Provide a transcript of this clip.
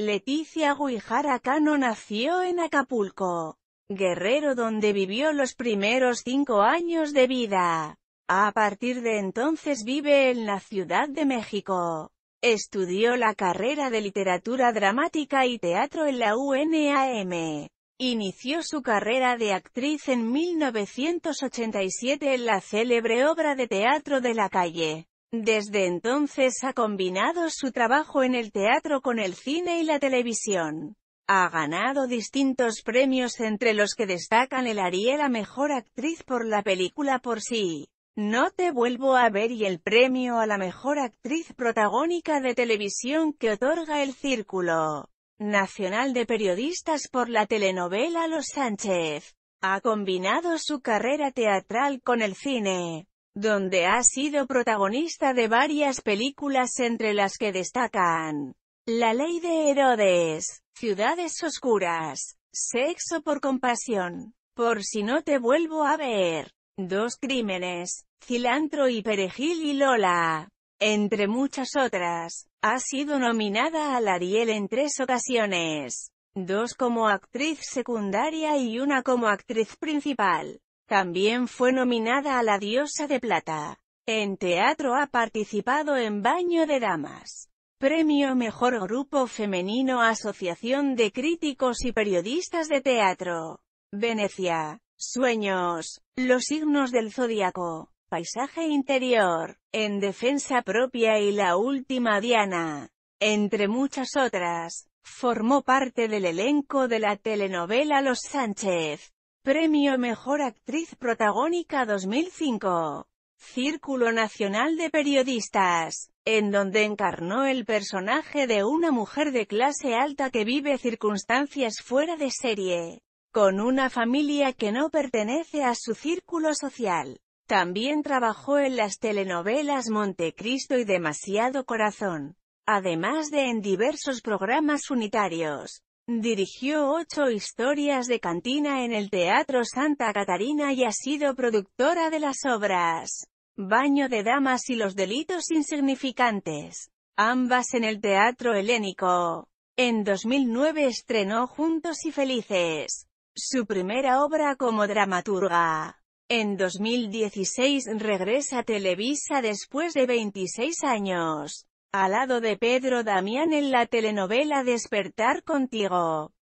Leticia Guijara Cano nació en Acapulco, Guerrero donde vivió los primeros cinco años de vida. A partir de entonces vive en la Ciudad de México. Estudió la carrera de literatura dramática y teatro en la UNAM. Inició su carrera de actriz en 1987 en la célebre obra de teatro de la calle. Desde entonces ha combinado su trabajo en el teatro con el cine y la televisión. Ha ganado distintos premios entre los que destacan el Ariel a Mejor Actriz por la película Por sí, no te vuelvo a ver y el premio a la Mejor Actriz Protagónica de Televisión que otorga el Círculo Nacional de Periodistas por la telenovela Los Sánchez. Ha combinado su carrera teatral con el cine donde ha sido protagonista de varias películas entre las que destacan La ley de Herodes, Ciudades Oscuras, Sexo por compasión, Por si no te vuelvo a ver, Dos crímenes, Cilantro y Perejil y Lola. Entre muchas otras, ha sido nominada a la Ariel en tres ocasiones, dos como actriz secundaria y una como actriz principal. También fue nominada a la Diosa de Plata. En teatro ha participado en Baño de Damas. Premio Mejor Grupo Femenino Asociación de Críticos y Periodistas de Teatro. Venecia. Sueños. Los signos del zodiaco. Paisaje interior. En defensa propia y la última Diana. Entre muchas otras, formó parte del elenco de la telenovela Los Sánchez. Premio Mejor Actriz Protagónica 2005. Círculo Nacional de Periodistas, en donde encarnó el personaje de una mujer de clase alta que vive circunstancias fuera de serie, con una familia que no pertenece a su círculo social. También trabajó en las telenovelas Montecristo y Demasiado Corazón, además de en diversos programas unitarios. Dirigió ocho historias de cantina en el Teatro Santa Catarina y ha sido productora de las obras Baño de Damas y Los Delitos Insignificantes, ambas en el Teatro Helénico. En 2009 estrenó Juntos y Felices, su primera obra como dramaturga. En 2016 regresa a Televisa después de 26 años al lado de Pedro Damián en la telenovela Despertar contigo.